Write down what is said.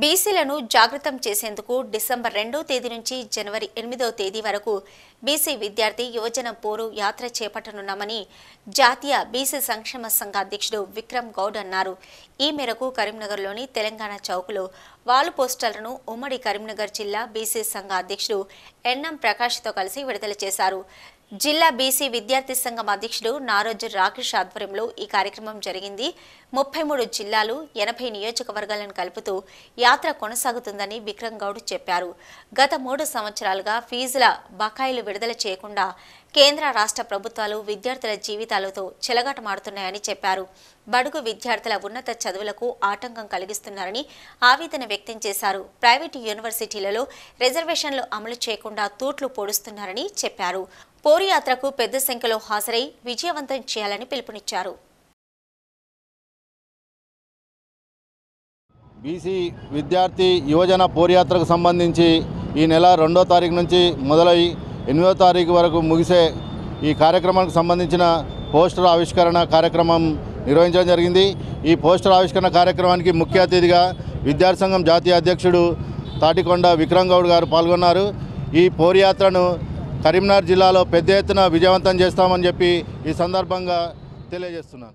బీసీలను జాగృతం చేసేందుకు డిసెంబర్ రెండో తేదీ నుంచి జనవరి ఎనిమిదో తేదీ వరకు బీసీ విద్యార్థి యువజన పోరు యాత్ర చేపట్టనున్నామని జాతీయ బీసీ సంక్షేమ సంఘ అధ్యక్షుడు విక్రమ్ గౌడ్ అన్నారు ఈ మేరకు కరీంనగర్లోని తెలంగాణ చౌక్లో వాల్ పోస్టర్లను ఉమ్మడి కరీంనగర్ జిల్లా బీసీ సంఘ అధ్యక్షుడు ఎన్ఎం ప్రకాష్తో కలిసి విడుదల చేశారు జిల్లా బీసీ విద్యార్థి సంఘం అధ్యక్షుడు నారోజు రాకేష్ ఆధ్వర్యంలో ఈ కార్యక్రమం జరిగింది ముప్పై మూడు జిల్లాలు ఎనభై నియోజకవర్గాలను కలుపుతూ యాత్ర కొనసాగుతుందని విక్రమ్ గౌడ్ చెప్పారు గత మూడు సంవత్సరాలుగా ఫీజుల బకాయిలు విడుదల చేయకుండా కేంద్ర రాష్ట్ర ప్రభుత్వాలు విద్యార్థుల జీవితాలతో చెలగాటమాడుతున్నాయని చెప్పారు బడుగు విద్యార్థుల ఉన్నత చదువులకు ఆటంకం కలిగిస్తున్నారని ఆవేదన వ్యక్తం చేశారు ప్రైవేటు యూనివర్సిటీలలో రిజర్వేషన్లు అమలు చేయకుండా తూట్లు పొడుస్తున్నారని చెప్పారు పోరుయాత్రకు పెద్ద సంఖ్యలో హాజరై విజయవంతం చేయాలని పిలుపునిచ్చారు బీసీ విద్యార్థి యువజన పోరియాత్రకు సంబంధించి ఈ నెల రెండో తారీఖు నుంచి మొదలై ఎనిమిదో తారీఖు వరకు ముగిసే ఈ కార్యక్రమానికి సంబంధించిన పోస్టర్ ఆవిష్కరణ కార్యక్రమం నిర్వహించడం జరిగింది ఈ పోస్టర్ ఆవిష్కరణ కార్యక్రమానికి ముఖ్య అతిథిగా విద్యార్థి సంఘం జాతీయ అధ్యక్షుడు తాటికొండ విక్రమ్ గౌడ్ గారు పాల్గొన్నారు ఈ పోర్యాత్రను కరీంనగర్ జిల్లాలో పెద్ద ఎత్తున విజయవంతం చేస్తామని చెప్పి ఈ సందర్భంగా తెలియజేస్తున్నాను